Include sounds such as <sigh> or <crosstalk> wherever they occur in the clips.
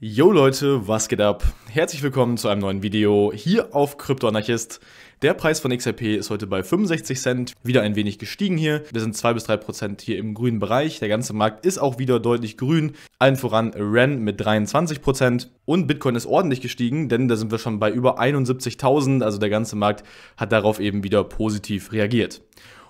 Yo Leute, was geht ab? Herzlich willkommen zu einem neuen Video hier auf Kryptoanarchist. Der Preis von XRP ist heute bei 65 Cent, wieder ein wenig gestiegen hier. Wir sind 2 bis 3 Prozent hier im grünen Bereich. Der ganze Markt ist auch wieder deutlich grün. Allen voran REN mit 23 Prozent. Und Bitcoin ist ordentlich gestiegen, denn da sind wir schon bei über 71.000. Also der ganze Markt hat darauf eben wieder positiv reagiert.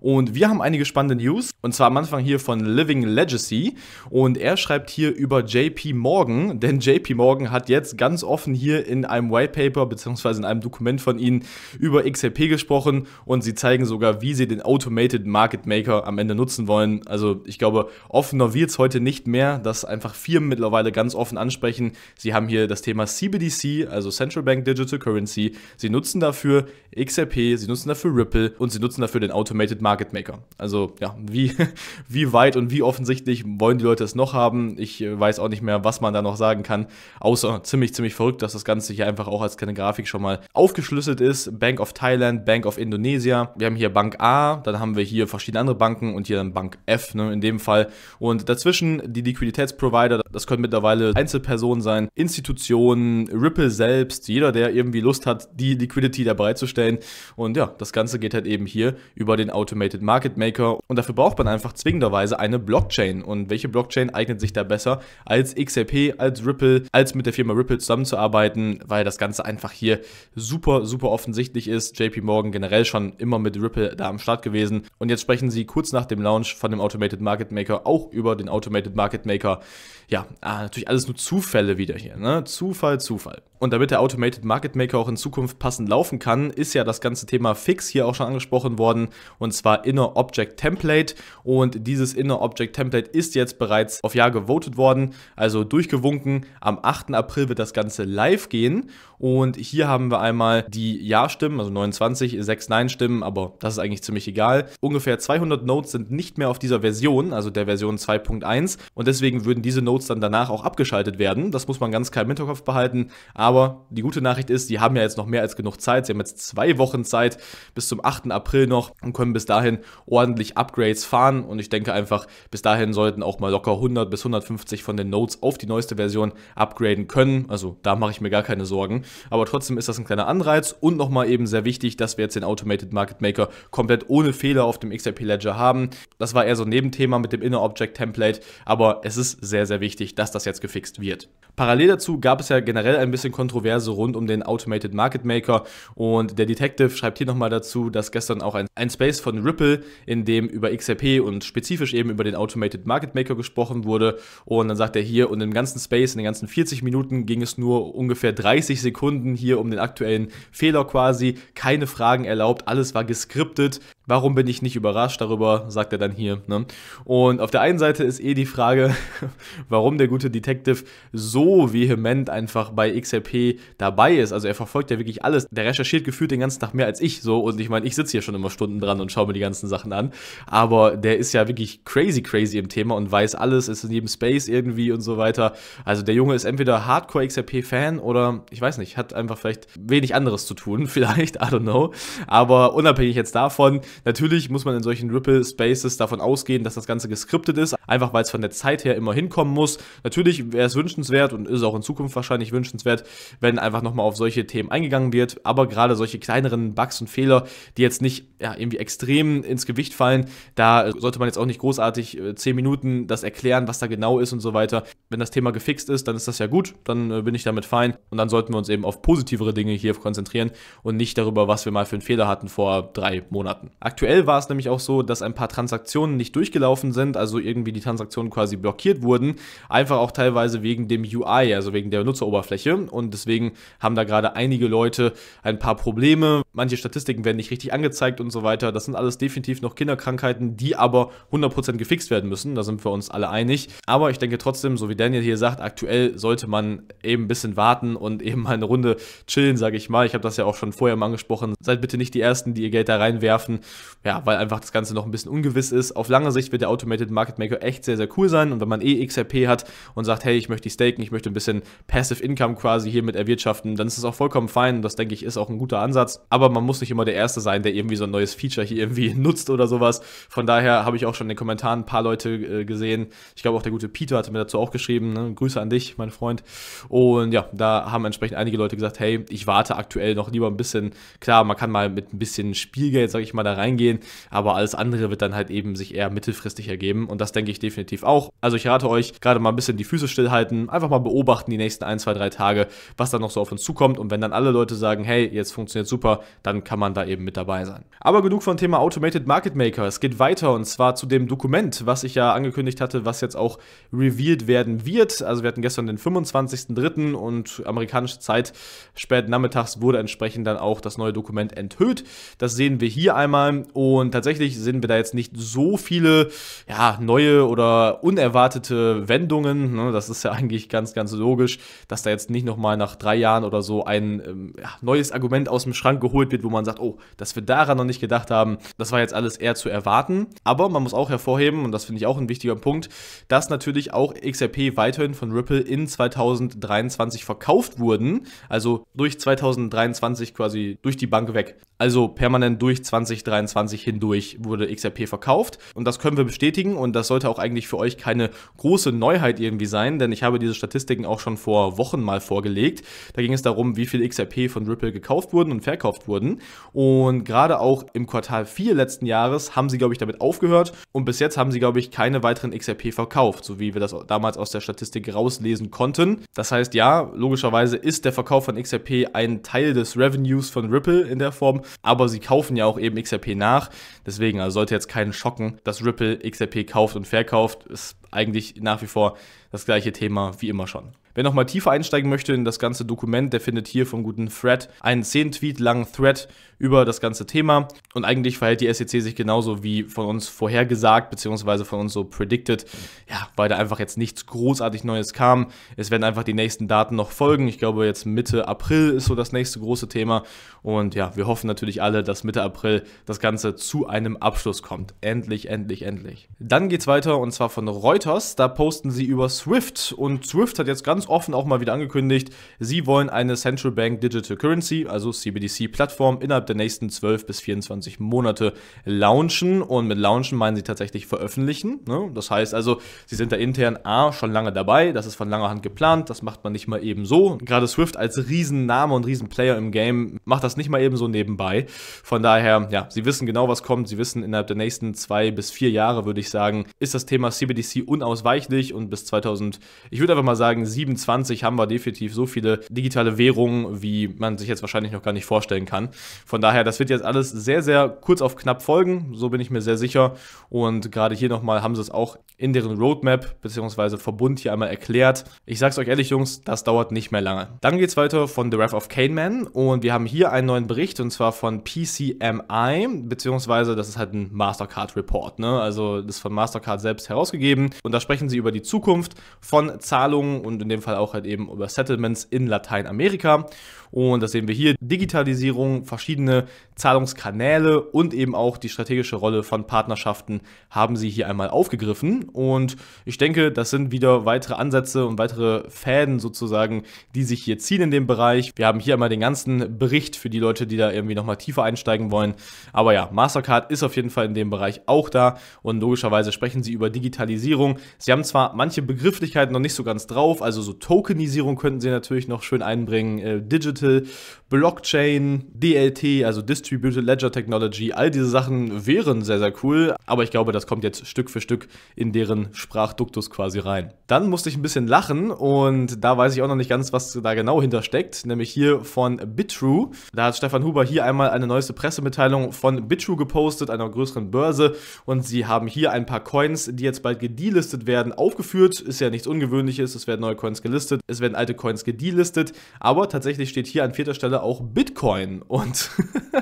Und wir haben einige spannende News. Und zwar am Anfang hier von Living Legacy. Und er schreibt hier über JP Morgan, denn JP Morgan hat jetzt ganz offen hier in einem White Paper bzw. in einem Dokument von ihnen über XRP gesprochen und sie zeigen sogar, wie sie den Automated Market Maker am Ende nutzen wollen. Also ich glaube, offener wird es heute nicht mehr, dass einfach Firmen mittlerweile ganz offen ansprechen. Sie haben hier das Thema CBDC, also Central Bank Digital Currency. Sie nutzen dafür XRP, sie nutzen dafür Ripple und sie nutzen dafür den Automated Market Maker. Also ja, wie <laughs> wie, weit und wie offensichtlich wollen die Leute es noch haben. Ich äh, weiß auch nicht mehr, was man da noch sagen kann, außer ziemlich, ziemlich verrückt, dass das Ganze hier einfach auch als kleine Grafik schon mal aufgeschlüsselt ist. Bank of Thailand, Bank of Indonesia. Wir haben hier Bank A, dann haben wir hier verschiedene andere Banken und hier dann Bank F ne, in dem Fall. Und dazwischen die Liquiditätsprovider, das können mittlerweile Einzelpersonen sein, Institutionen, Ripple selbst, jeder, der irgendwie Lust hat, die Liquidity da bereitzustellen. Und ja, das Ganze geht halt eben hier über den Automated Market Maker. Und dafür braucht man man einfach zwingenderweise eine Blockchain. Und welche Blockchain eignet sich da besser, als XRP, als Ripple, als mit der Firma Ripple zusammenzuarbeiten, weil das Ganze einfach hier super, super offensichtlich ist. JP Morgan generell schon immer mit Ripple da am Start gewesen. Und jetzt sprechen sie kurz nach dem Launch von dem Automated Market Maker auch über den Automated Market Maker. Ja, ah, natürlich alles nur Zufälle wieder hier. Ne? Zufall, Zufall. Und damit der Automated Market Maker auch in Zukunft passend laufen kann, ist ja das ganze Thema Fix hier auch schon angesprochen worden und zwar Inner Object Template. Und dieses Inner Object Template ist jetzt bereits auf Ja gewotet worden, also durchgewunken. Am 8. April wird das Ganze live gehen und hier haben wir einmal die Ja-Stimmen, also 29, 6 Nein-Stimmen, aber das ist eigentlich ziemlich egal. Ungefähr 200 Nodes sind nicht mehr auf dieser Version, also der Version 2.1 und deswegen würden diese Nodes dann danach auch abgeschaltet werden. Das muss man ganz klar im Hinterkopf behalten, aber aber die gute Nachricht ist, die haben ja jetzt noch mehr als genug Zeit. Sie haben jetzt zwei Wochen Zeit bis zum 8. April noch und können bis dahin ordentlich Upgrades fahren. Und ich denke einfach, bis dahin sollten auch mal locker 100 bis 150 von den Nodes auf die neueste Version upgraden können. Also da mache ich mir gar keine Sorgen. Aber trotzdem ist das ein kleiner Anreiz und nochmal eben sehr wichtig, dass wir jetzt den Automated Market Maker komplett ohne Fehler auf dem XRP Ledger haben. Das war eher so ein Nebenthema mit dem Inner Object Template, aber es ist sehr, sehr wichtig, dass das jetzt gefixt wird. Parallel dazu gab es ja generell ein bisschen Kontroverse rund um den Automated Market Maker und der Detective schreibt hier nochmal dazu, dass gestern auch ein, ein Space von Ripple, in dem über XRP und spezifisch eben über den Automated Market Maker gesprochen wurde und dann sagt er hier und im ganzen Space, in den ganzen 40 Minuten ging es nur ungefähr 30 Sekunden hier um den aktuellen Fehler quasi, keine Fragen erlaubt, alles war geskriptet. Warum bin ich nicht überrascht darüber, sagt er dann hier. Ne? Und auf der einen Seite ist eh die Frage, <laughs> warum der gute Detective so vehement einfach bei XRP dabei ist. Also er verfolgt ja wirklich alles. Der recherchiert gefühlt den ganzen Tag mehr als ich so. Und ich meine, ich sitze hier schon immer Stunden dran und schaue mir die ganzen Sachen an. Aber der ist ja wirklich crazy, crazy im Thema und weiß alles, ist in jedem Space irgendwie und so weiter. Also der Junge ist entweder Hardcore XRP-Fan oder ich weiß nicht, hat einfach vielleicht wenig anderes zu tun, <laughs> vielleicht, I don't know. Aber unabhängig jetzt davon, natürlich muss man in solchen Ripple Spaces davon ausgehen, dass das Ganze geskriptet ist, einfach weil es von der Zeit her immer hinkommen muss. Natürlich wäre es wünschenswert, und ist auch in Zukunft wahrscheinlich wünschenswert, wenn einfach nochmal auf solche Themen eingegangen wird. Aber gerade solche kleineren Bugs und Fehler, die jetzt nicht ja, irgendwie extrem ins Gewicht fallen, da sollte man jetzt auch nicht großartig 10 äh, Minuten das erklären, was da genau ist und so weiter. Wenn das Thema gefixt ist, dann ist das ja gut, dann äh, bin ich damit fein und dann sollten wir uns eben auf positivere Dinge hier konzentrieren und nicht darüber, was wir mal für einen Fehler hatten vor drei Monaten. Aktuell war es nämlich auch so, dass ein paar Transaktionen nicht durchgelaufen sind, also irgendwie die Transaktionen quasi blockiert wurden, einfach auch teilweise wegen dem UI UI, also wegen der Nutzeroberfläche. Und deswegen haben da gerade einige Leute ein paar Probleme. Manche Statistiken werden nicht richtig angezeigt und so weiter. Das sind alles definitiv noch Kinderkrankheiten, die aber 100% gefixt werden müssen. Da sind wir uns alle einig. Aber ich denke trotzdem, so wie Daniel hier sagt, aktuell sollte man eben ein bisschen warten und eben mal eine Runde chillen, sage ich mal. Ich habe das ja auch schon vorher mal angesprochen. Seid bitte nicht die Ersten, die ihr Geld da reinwerfen. Ja, weil einfach das Ganze noch ein bisschen ungewiss ist. Auf lange Sicht wird der Automated Market Maker echt sehr, sehr cool sein. Und wenn man eh XRP hat und sagt, hey, ich möchte die staken, ich möchte ein bisschen Passive Income quasi hiermit erwirtschaften, dann ist es auch vollkommen fein. Das denke ich ist auch ein guter Ansatz. Aber man muss nicht immer der Erste sein, der irgendwie so ein neues Feature hier irgendwie <laughs> nutzt oder sowas. Von daher habe ich auch schon in den Kommentaren ein paar Leute äh, gesehen. Ich glaube auch der gute Peter hatte mir dazu auch geschrieben. Ne? Grüße an dich, mein Freund. Und ja, da haben entsprechend einige Leute gesagt, hey, ich warte aktuell noch lieber ein bisschen. Klar, man kann mal mit ein bisschen Spielgeld, sage ich mal, da reingehen, aber alles andere wird dann halt eben sich eher mittelfristig ergeben. Und das denke ich definitiv auch. Also ich rate euch, gerade mal ein bisschen die Füße stillhalten, einfach mal beobachten die nächsten ein, zwei, drei Tage, was dann noch so auf uns zukommt. Und wenn dann alle Leute sagen, hey, jetzt funktioniert super, dann kann man da eben mit dabei sein. Aber genug vom Thema Automated Market Maker. Es geht weiter und zwar zu dem Dokument, was ich ja angekündigt hatte, was jetzt auch revealed werden wird. Also wir hatten gestern den 25.03. und amerikanische Zeit spät nachmittags wurde entsprechend dann auch das neue Dokument enthüllt. Das sehen wir hier einmal und tatsächlich sehen wir da jetzt nicht so viele ja, neue oder unerwartete Wendungen. Ne? Das ist ja <laughs> eigentlich ganz das Ganze logisch, dass da jetzt nicht nochmal nach drei Jahren oder so ein ähm, ja, neues Argument aus dem Schrank geholt wird, wo man sagt, oh, dass wir daran noch nicht gedacht haben, das war jetzt alles eher zu erwarten. Aber man muss auch hervorheben, und das finde ich auch ein wichtiger Punkt, dass natürlich auch XRP weiterhin von Ripple in 2023 verkauft wurden, also durch 2023 quasi durch die Bank weg. Also permanent durch 2023 hindurch wurde XRP verkauft und das können wir bestätigen und das sollte auch eigentlich für euch keine große Neuheit irgendwie sein, denn ich habe diese Statistik Statistiken auch schon vor Wochen mal vorgelegt. Da ging es darum, wie viel XRP von Ripple gekauft wurden und verkauft wurden. Und gerade auch im Quartal 4 letzten Jahres haben sie, glaube ich, damit aufgehört. Und bis jetzt haben sie, glaube ich, keine weiteren XRP verkauft, so wie wir das damals aus der Statistik rauslesen konnten. Das heißt, ja, logischerweise ist der Verkauf von XRP ein Teil des Revenues von Ripple in der Form, aber sie kaufen ja auch eben XRP nach. Deswegen also sollte jetzt keinen schocken, dass Ripple XRP kauft und verkauft. Es eigentlich nach wie vor das gleiche Thema wie immer schon. Wer nochmal tiefer einsteigen möchte in das ganze Dokument, der findet hier vom guten Thread einen 10-Tweet langen Thread über das ganze Thema. Und eigentlich verhält die SEC sich genauso wie von uns vorhergesagt, beziehungsweise von uns so predicted, ja, weil da einfach jetzt nichts großartig Neues kam. Es werden einfach die nächsten Daten noch folgen. Ich glaube, jetzt Mitte April ist so das nächste große Thema. Und ja, wir hoffen natürlich alle, dass Mitte April das Ganze zu einem Abschluss kommt. Endlich, endlich, endlich. Dann geht's weiter und zwar von Reuters. Da posten sie über Swift und Swift hat jetzt ganz ganz offen auch mal wieder angekündigt, sie wollen eine Central Bank Digital Currency, also CBDC-Plattform, innerhalb der nächsten 12 bis 24 Monate launchen. Und mit launchen meinen sie tatsächlich veröffentlichen. Ne? Das heißt also, sie sind da intern A schon lange dabei, das ist von langer Hand geplant, das macht man nicht mal eben so. Gerade Swift als Riesenname und Riesenplayer im Game macht das nicht mal eben so nebenbei. Von daher, ja, sie wissen genau, was kommt. Sie wissen, innerhalb der nächsten zwei bis vier Jahre, würde ich sagen, ist das Thema CBDC unausweichlich und bis 2000, ich würde einfach mal sagen, sieben 27 haben wir definitiv so viele digitale Währungen, wie man sich jetzt wahrscheinlich noch gar nicht vorstellen kann. Von daher, das wird jetzt alles sehr, sehr kurz auf knapp folgen, so bin ich mir sehr sicher. Und gerade hier nochmal haben sie es auch in deren Roadmap bzw. Verbund hier einmal erklärt. Ich sag's euch ehrlich, Jungs, das dauert nicht mehr lange. Dann geht's weiter von The Wrath of Kane Man und wir haben hier einen neuen Bericht und zwar von PCMI, beziehungsweise das ist halt ein Mastercard-Report, ne? Also das ist von Mastercard selbst herausgegeben und da sprechen sie über die Zukunft von Zahlungen und in dem Fall auch halt eben über Settlements in Lateinamerika. Und das sehen wir hier, Digitalisierung, verschiedene Zahlungskanäle und eben auch die strategische Rolle von Partnerschaften haben sie hier einmal aufgegriffen. Und ich denke, das sind wieder weitere Ansätze und weitere Fäden sozusagen, die sich hier ziehen in dem Bereich. Wir haben hier einmal den ganzen Bericht für die Leute, die da irgendwie nochmal tiefer einsteigen wollen. Aber ja, Mastercard ist auf jeden Fall in dem Bereich auch da und logischerweise sprechen sie über Digitalisierung. Sie haben zwar manche Begrifflichkeiten noch nicht so ganz drauf, also so Tokenisierung könnten sie natürlich noch schön einbringen, äh, Digital, Blockchain, DLT, also Distributed Ledger Technology, all diese Sachen wären sehr, sehr cool, aber ich glaube, das kommt jetzt Stück für Stück in deren Sprachduktus quasi rein. Dann musste ich ein bisschen lachen und da weiß ich auch noch nicht ganz, was da genau hinter steckt, nämlich hier von BitTrue. Da hat Stefan Huber hier einmal eine neueste Pressemitteilung von BitTrue gepostet, einer größeren Börse und sie haben hier ein paar Coins, die jetzt bald gedelistet werden, aufgeführt. Ist ja nichts Ungewöhnliches, es werden neue Coins Coins gelistet, es werden alte Coins gedelistet, aber tatsächlich steht hier an vierter Stelle auch Bitcoin und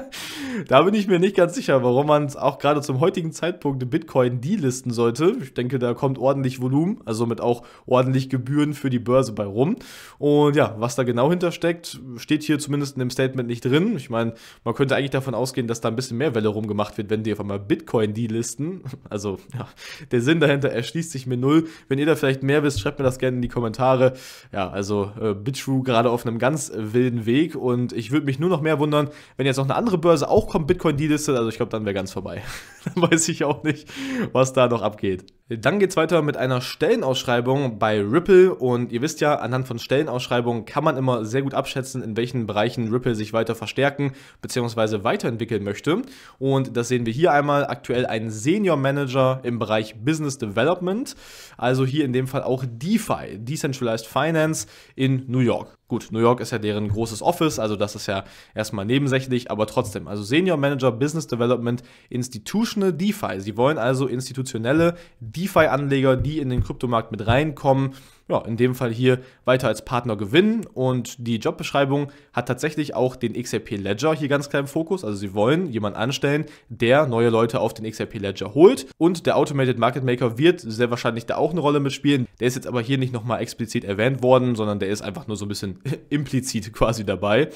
<laughs> da bin ich mir nicht ganz sicher, warum man es auch gerade zum heutigen Zeitpunkt Bitcoin delisten sollte. Ich denke, da kommt ordentlich Volumen, also mit auch ordentlich Gebühren für die Börse bei rum. Und ja, was da genau hintersteckt, steht hier zumindest in dem Statement nicht drin. Ich meine, man könnte eigentlich davon ausgehen, dass da ein bisschen mehr Welle rumgemacht wird, wenn die auf einmal Bitcoin delisten. Also ja, der Sinn dahinter erschließt sich mir null. Wenn ihr da vielleicht mehr wisst, schreibt mir das gerne in die Kommentare. Jahre. Ja, also äh, BitTrue gerade auf einem ganz wilden Weg und ich würde mich nur noch mehr wundern, wenn jetzt noch eine andere Börse auch kommt, Bitcoin delistet, also ich glaube, dann wäre ganz vorbei. <laughs> dann weiß ich auch nicht, was da noch abgeht. Dann geht's weiter mit einer Stellenausschreibung bei Ripple und ihr wisst ja, anhand von Stellenausschreibungen kann man immer sehr gut abschätzen, in welchen Bereichen Ripple sich weiter verstärken bzw. weiterentwickeln möchte. Und das sehen wir hier einmal aktuell einen Senior Manager im Bereich Business Development, also hier in dem Fall auch DeFi, Decentralized Finance in New York. Gut, New York ist ja deren großes Office, also das ist ja erstmal nebensächlich, aber trotzdem. Also Senior Manager Business Development Institutional DeFi. Sie wollen also institutionelle DeFi-Anleger, die in den Kryptomarkt mit reinkommen, ja, in dem Fall hier weiter als Partner gewinnen. Und die Jobbeschreibung hat tatsächlich auch den XRP Ledger hier ganz im Fokus. Also sie wollen jemanden anstellen, der neue Leute auf den XRP Ledger holt. Und der Automated Market Maker wird sehr wahrscheinlich da auch eine Rolle mitspielen. Der ist jetzt aber hier nicht nochmal explizit erwähnt worden, sondern der ist einfach nur so ein bisschen <laughs> implizit quasi dabei.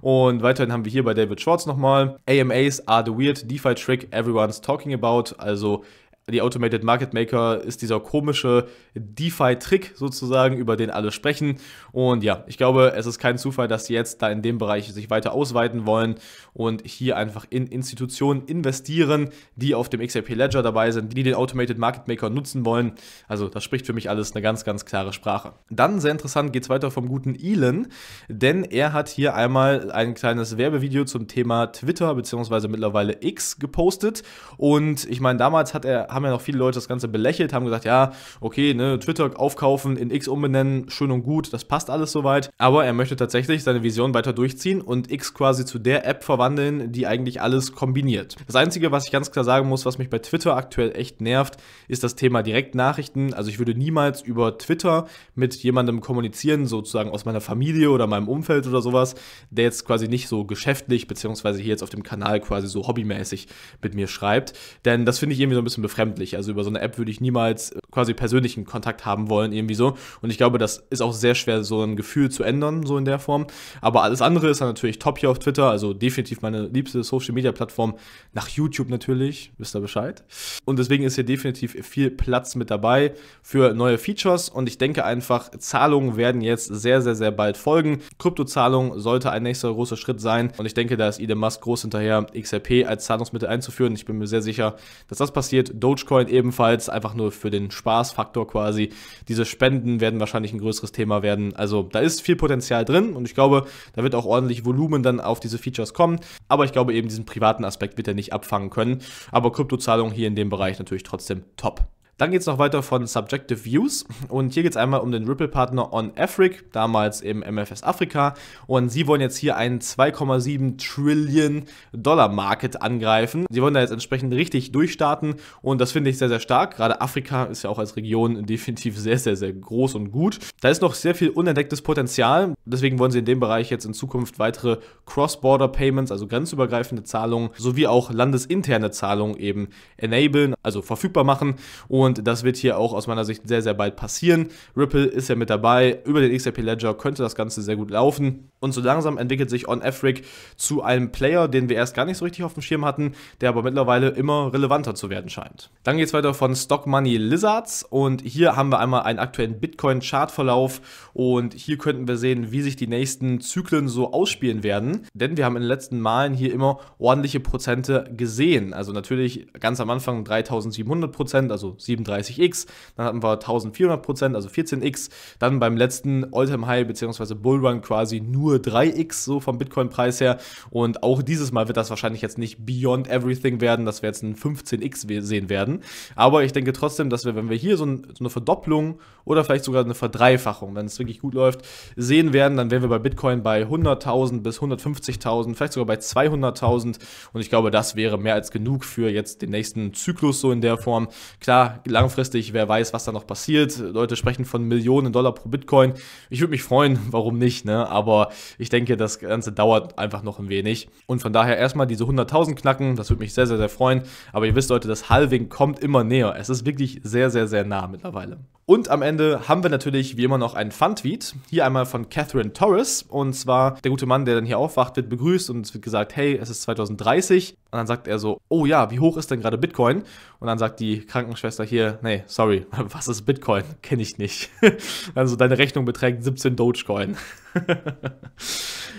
Und weiterhin haben wir hier bei David Schwartz nochmal AMAs are the weird DeFi trick everyone's talking about. Also die Automated Market Maker ist dieser komische DeFi-Trick sozusagen, über den alle sprechen. Und ja, ich glaube, es ist kein Zufall, dass sie jetzt da in dem Bereich sich weiter ausweiten wollen und hier einfach in Institutionen investieren, die auf dem XRP Ledger dabei sind, die den Automated Market Maker nutzen wollen. Also das spricht für mich alles eine ganz, ganz klare Sprache. Dann sehr interessant geht es weiter vom guten Elon, denn er hat hier einmal ein kleines Werbevideo zum Thema Twitter bzw. mittlerweile X gepostet. Und ich meine, damals hat er haben ja noch viele Leute das Ganze belächelt, haben gesagt, ja, okay, ne, Twitter aufkaufen, in X umbenennen, schön und gut, das passt alles soweit. Aber er möchte tatsächlich seine Vision weiter durchziehen und X quasi zu der App verwandeln, die eigentlich alles kombiniert. Das Einzige, was ich ganz klar sagen muss, was mich bei Twitter aktuell echt nervt, ist das Thema Direktnachrichten. Also ich würde niemals über Twitter mit jemandem kommunizieren, sozusagen aus meiner Familie oder meinem Umfeld oder sowas, der jetzt quasi nicht so geschäftlich, beziehungsweise hier jetzt auf dem Kanal quasi so hobbymäßig mit mir schreibt. Denn das finde ich irgendwie so ein bisschen befremdlich befremdlich. Also über so eine App würde ich niemals äh, quasi persönlichen Kontakt haben wollen, irgendwie so. Und ich glaube, das ist auch sehr schwer, so ein Gefühl zu ändern, so in der Form. Aber alles andere ist dann natürlich top hier auf Twitter, also definitiv meine liebste Social Media Plattform nach YouTube natürlich, wisst ihr Bescheid. Und deswegen ist hier definitiv viel Platz mit dabei für neue Features und ich denke einfach, Zahlungen werden jetzt sehr, sehr, sehr bald folgen. Kryptozahlung sollte ein nächster großer Schritt sein und ich denke, da ist Elon Musk groß hinterher, XRP als Zahlungsmittel einzuführen. Ich bin mir sehr sicher, dass das passiert. Do Dogecoin ebenfalls, einfach nur für den Spaßfaktor quasi. Diese Spenden werden wahrscheinlich ein größeres Thema werden. Also da ist viel Potenzial drin und ich glaube, da wird auch ordentlich Volumen dann auf diese Features kommen. Aber ich glaube eben, diesen privaten Aspekt wird er nicht abfangen können. Aber Kryptozahlungen hier in dem Bereich natürlich trotzdem top. Dann geht es noch weiter von Subjective Views und hier geht es einmal um den Ripple-Partner OnAfric, damals im MFS Afrika und sie wollen jetzt hier einen 2,7 Trillion Dollar Market angreifen. Sie wollen da jetzt entsprechend richtig durchstarten und das finde ich sehr, sehr stark. Gerade Afrika ist ja auch als Region <laughs> definitiv sehr, sehr, sehr groß und gut. Da ist noch sehr viel unentdecktes Potenzial, deswegen wollen sie in dem Bereich jetzt in Zukunft weitere Cross-Border Payments, also grenzübergreifende Zahlungen, sowie auch landesinterne Zahlungen eben enablen, also verfügbar machen und und das wird hier auch aus meiner Sicht sehr, sehr bald passieren. Ripple ist ja mit dabei. Über den XRP Ledger könnte das Ganze sehr gut laufen. Und so langsam entwickelt sich OnEfric zu einem Player, den wir erst gar nicht so richtig auf dem Schirm hatten, der aber mittlerweile immer relevanter zu werden scheint. Dann geht es weiter von Stock Money Lizards. Und hier haben wir einmal einen aktuellen Bitcoin-Chartverlauf. Und hier könnten wir sehen, wie sich die nächsten Zyklen so ausspielen werden. Denn wir haben in den letzten Malen hier immer ordentliche Prozente gesehen. Also natürlich ganz am Anfang 3700 Prozent, also 7 37x, dann hatten wir 1400%, also 14x, dann beim letzten All-Time High bzw. Bullrun quasi nur 3x so vom Bitcoin-Preis her und auch dieses Mal wird das wahrscheinlich jetzt nicht Beyond Everything werden, dass wir jetzt einen 15x sehen werden, aber ich denke trotzdem, dass wir, wenn wir hier so, ein, so eine Verdopplung oder vielleicht sogar eine Verdreifachung, wenn es wirklich gut läuft, sehen werden, dann wären wir bei Bitcoin bei 100.000 bis 150.000, vielleicht sogar bei 200.000 und ich glaube, das wäre mehr als genug für jetzt den nächsten Zyklus so in der Form. Klar, langfristig, wer weiß, was da noch passiert. Leute sprechen von Millionen Dollar pro Bitcoin. Ich würde mich freuen, <laughs> warum nicht, ne? Aber ich denke, das Ganze dauert einfach noch ein wenig. Und von daher erstmal diese 100.000 knacken, das würde mich sehr, sehr, sehr freuen. Aber ihr wisst, Leute, das Halving kommt immer näher. Es ist wirklich sehr, sehr, sehr nah mittlerweile. Und am Ende haben wir natürlich wie immer noch einen Fun-Tweet. Hier einmal von Catherine Torres. Und zwar der gute Mann, der dann hier aufwacht, wird begrüßt und es wird gesagt, hey, es ist 2030. Und dann sagt er so, oh ja, wie hoch ist denn gerade Bitcoin? Und dann sagt die Krankenschwester hier, nee, sorry, <laughs> was ist Bitcoin? Kenne ich nicht. <laughs> also deine Rechnung beträgt 17 Dogecoin. <laughs>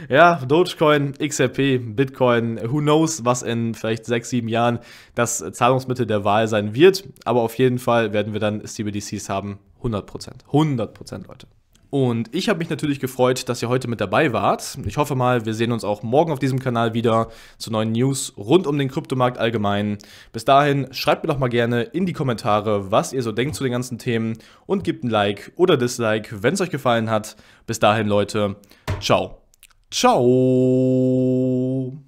ja, Dogecoin, XRP, Bitcoin, who knows, was in vielleicht sechs, sieben Jahren das Zahlungsmittel der Wahl sein wird. Aber auf jeden Fall werden wir dann CBDCs haben, 100 Prozent. 100 Prozent, Leute. Und ich habe mich natürlich gefreut, dass ihr heute mit dabei wart. Ich hoffe mal, wir sehen uns auch morgen auf diesem Kanal wieder zu neuen News rund um den Kryptomarkt allgemein. Bis dahin, schreibt mir doch mal gerne in die Kommentare, was ihr so denkt zu den ganzen Themen und gebt ein Like oder Dislike, wenn es euch gefallen hat. Bis dahin, Leute, ciao. Ciao.